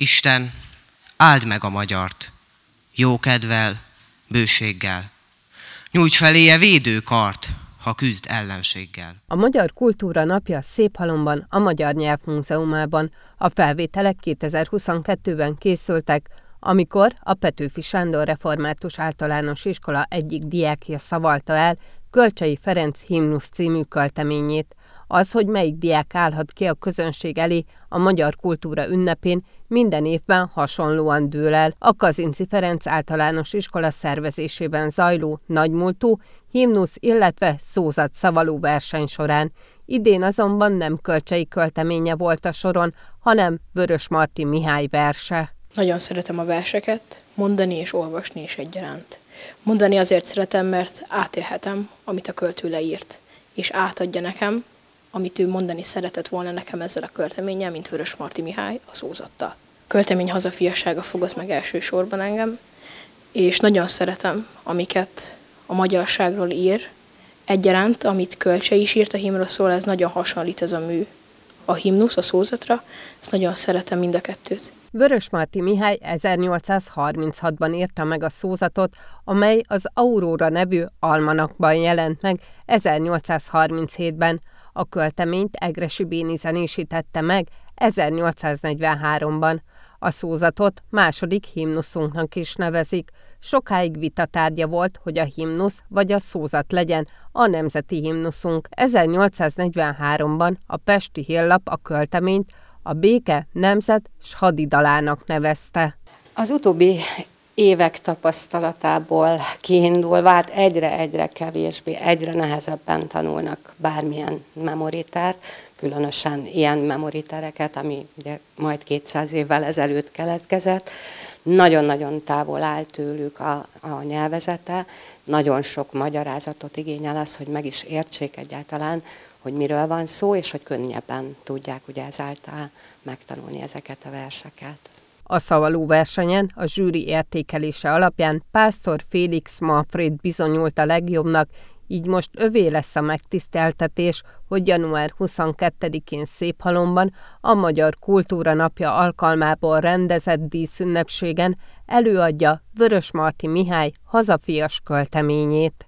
Isten, áld meg a magyart, jókedvel, bőséggel. Nyújts feléje védőkart, ha küzd ellenséggel. A Magyar Kultúra Napja szép halomban, a Magyar Nyelv Múzeumában a felvételek 2022-ben készültek, amikor a Petőfi Sándor Református Általános Iskola egyik diákja szavalta el Kölcsei Ferenc himnusz című költeményét – az, hogy melyik diák állhat ki a közönség elé a magyar kultúra ünnepén, minden évben hasonlóan dől el a Kazinci Ferenc általános iskola szervezésében zajló nagymúltú, himnusz, illetve szózat szavaló verseny során. Idén azonban nem kölcsei költeménye volt a soron, hanem Vörös Marti Mihály verse. Nagyon szeretem a verseket, mondani és olvasni is egyaránt. Mondani azért szeretem, mert átélhetem, amit a költő leírt, és átadja nekem, amit ő mondani szeretett volna nekem ezzel a költeménnyel, mint Vörös Marti Mihály a szózatta. Költemény hazafiassága fogott meg elsősorban engem, és nagyon szeretem, amiket a magyarságról ír, egyaránt, amit Kölcse is írt a himnra szól, ez nagyon hasonlít ez a mű a himnusz, a szózatra, ezt nagyon szeretem mind a kettőt. Vörös Marti Mihály 1836-ban írta meg a szózatot, amely az Aurora nevű almanakban jelent meg 1837-ben. A költeményt Egresi Béni zenésítette meg 1843-ban. A szózatot második himnuszunknak is nevezik. Sokáig vita tárgya volt, hogy a himnusz vagy a szózat legyen a nemzeti himnuszunk. 1843-ban a Pesti Hillap a költeményt a béke, nemzet s hadidalának nevezte. Az utóbbi évek tapasztalatából kiindulva, hát egyre-egyre kevésbé, egyre nehezebben tanulnak bármilyen memoritárt, különösen ilyen memoritereket, ami ugye majd 200 évvel ezelőtt keletkezett. Nagyon-nagyon távol áll tőlük a, a nyelvezete, nagyon sok magyarázatot igényel az, hogy meg is értsék egyáltalán, hogy miről van szó, és hogy könnyebben tudják ugye ezáltal megtanulni ezeket a verseket. A szavaló versenyen a zsűri értékelése alapján Pásztor Félix Manfred bizonyult a legjobbnak, így most övé lesz a megtiszteltetés, hogy január 22-én Széphalomban a Magyar Kultúra Napja alkalmából rendezett díszünnepségen előadja Marti Mihály hazafias költeményét.